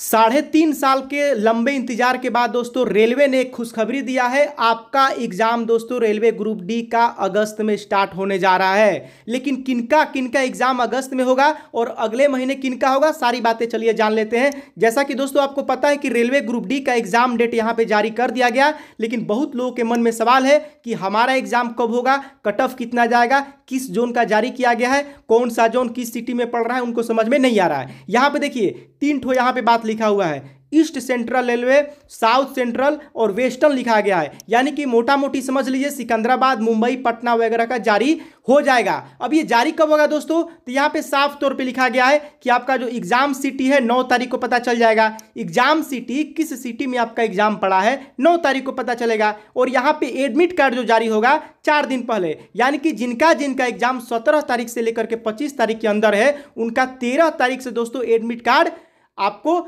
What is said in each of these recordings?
साढ़े तीन साल के लंबे इंतजार के बाद दोस्तों रेलवे ने एक खुशखबरी दिया है आपका एग्जाम दोस्तों रेलवे ग्रुप डी का अगस्त में स्टार्ट होने जा रहा है लेकिन किनका किनका एग्जाम अगस्त में होगा और अगले महीने किनका होगा सारी बातें चलिए जान लेते हैं जैसा कि दोस्तों आपको पता है कि रेलवे ग्रुप डी का एग्जाम डेट यहाँ पर जारी कर दिया गया लेकिन बहुत लोगों के मन में सवाल है कि हमारा एग्जाम कब होगा कट ऑफ कितना जाएगा किस जोन का जारी किया गया है कौन सा जोन किस सिटी में पड़ रहा है उनको समझ में नहीं आ रहा है यहाँ पे देखिए तीन ठो यहाँ पे बात लिखा हुआ है east central railway south central और वेस्टर्न लिखा गया है यानी कि मोटा मोटी समझ लीजिए सिकंदराबाद मुंबई पटना वगैरह का जारी हो जाएगा अब ये जारी कब होगा दोस्तों तो यहाँ पे साफ तौर पे लिखा गया है कि आपका जो एग्जाम सिटी है नौ तारीख को पता चल जाएगा एग्जाम सिटी किस सिटी में आपका एग्जाम पड़ा है नौ तारीख को पता चलेगा और यहाँ पे एडमिट कार्ड जो जारी होगा चार दिन पहले यानी कि जिनका जिनका एग्जाम सत्रह तारीख से लेकर के पच्चीस तारीख के अंदर है उनका तेरह तारीख से दोस्तों एडमिट कार्ड आपको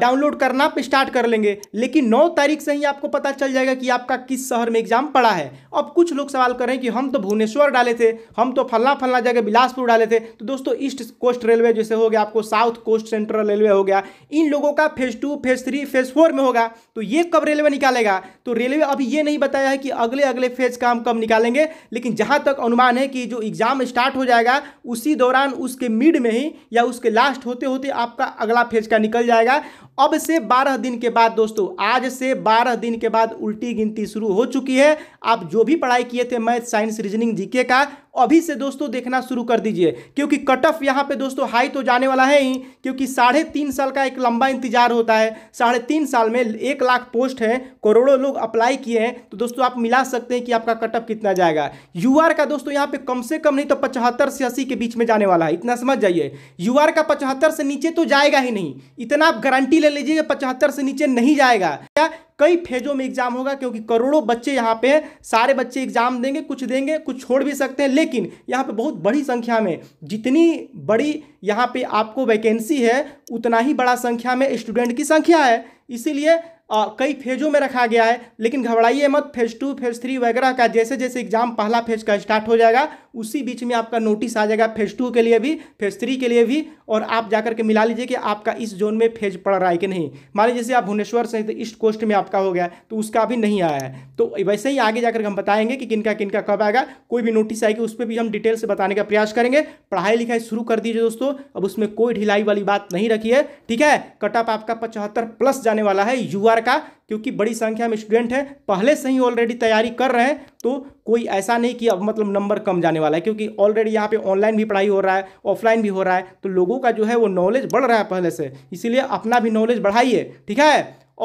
डाउनलोड करना आप स्टार्ट कर लेंगे लेकिन नौ तारीख से ही आपको पता चल जाएगा कि आपका किस शहर में एग्जाम पड़ा है अब कुछ लोग सवाल कर रहे हैं कि हम तो भुवनेश्वर डाले थे हम तो फलना फलना जगह बिलासपुर डाले थे तो दोस्तों ईस्ट कोस्ट रेलवे जैसे हो गया आपको साउथ कोस्ट सेंट्रल रेलवे हो गया इन लोगों का phase two phase three phase four में होगा तो ये कब रेलवे निकालेगा तो रेलवे अभी ये नहीं बताया है कि अगले अगले फेज का हम कब निकालेंगे लेकिन जहाँ तक अनुमान है कि जो एग्ज़ाम स्टार्ट हो जाएगा उसी दौरान उसके मिड में ही या उसके लास्ट होते होते आपका अगला फेज का निकल जाएगा अब से 12 दिन के बाद दोस्तों आज से 12 दिन के बाद उल्टी गिनती शुरू हो चुकी है आप जो भी पढ़ाई किए थे मैथ साइंस रीजनिंग जीके का अभी से दोस्तों देखना शुरू कर दीजिए क्योंकि कट ऑफ यहाँ पे दोस्तों हाई तो जाने वाला है ही क्योंकि साढ़े तीन साल का एक लंबा इंतजार होता है साढ़े तीन साल में एक लाख पोस्ट है करोड़ों लोग अप्लाई किए हैं तो दोस्तों आप मिला सकते हैं कि आपका कट ऑफ कितना जाएगा यू का दोस्तों यहाँ पे कम से कम नहीं तो पचहत्तर से अस्सी के बीच में जाने वाला है इतना समझ जाइए यू का पचहत्तर से नीचे तो जाएगा ही नहीं इतना आप गारंटी ले लीजिए पचहत्तर से नीचे नहीं जाएगा क्या कई फेजों में एग्जाम होगा क्योंकि करोड़ों बच्चे यहाँ पे सारे बच्चे एग्जाम देंगे कुछ देंगे कुछ छोड़ भी सकते हैं लेकिन यहाँ पे बहुत बड़ी संख्या में जितनी बड़ी यहाँ पे आपको वैकेंसी है उतना ही बड़ा संख्या में स्टूडेंट की संख्या है इसीलिए आ, कई फेजों में रखा गया है लेकिन घबराइए मत फेज टू फेज थ्री वगैरह का जैसे जैसे एग्जाम पहला फेज का स्टार्ट हो जाएगा उसी बीच में आपका नोटिस आ जाएगा फेज टू के लिए भी फेज थ्री के लिए भी और आप जाकर के मिला लीजिए कि आपका इस जोन में फेज पड़ रहा है कि नहीं मान लीजिए जैसे आप भुवनेश्वर सहित ईस्ट कोस्ट में आपका हो गया तो उसका अभी नहीं आया है तो वैसे ही आगे जाकर हम बताएंगे कि किनका किनका कब आएगा कोई भी नोटिस आएगी उस पर भी हम डिटेल से बताने का प्रयास करेंगे पढ़ाई लिखाई शुरू कर दीजिए दोस्तों अब उसमें कोई ढिलाई वाली बात नहीं रखी है ठीक है कटअप आपका पचहत्तर प्लस जाने वाला है युवा प्रकार का क्योंकि बड़ी संख्या में स्टूडेंट हैं पहले से ही ऑलरेडी तैयारी कर रहे हैं तो कोई ऐसा नहीं कि अब मतलब नंबर कम जाने वाला है क्योंकि ऑलरेडी यहाँ पे ऑनलाइन भी पढ़ाई हो रहा है ऑफलाइन भी हो रहा है तो लोगों का जो है वो नॉलेज बढ़ रहा है पहले से इसीलिए अपना भी नॉलेज बढ़ाइए ठीक है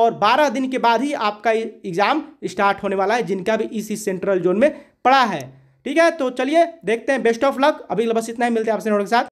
और बारह दिन के बाद ही आपका एग्ज़ाम स्टार्ट होने वाला है जिनका भी इसी सेंट्रल जोन में पड़ा है ठीक है तो चलिए देखते हैं बेस्ट ऑफ लक अभी बस इतना ही मिलते हैं आपसे नोट के साथ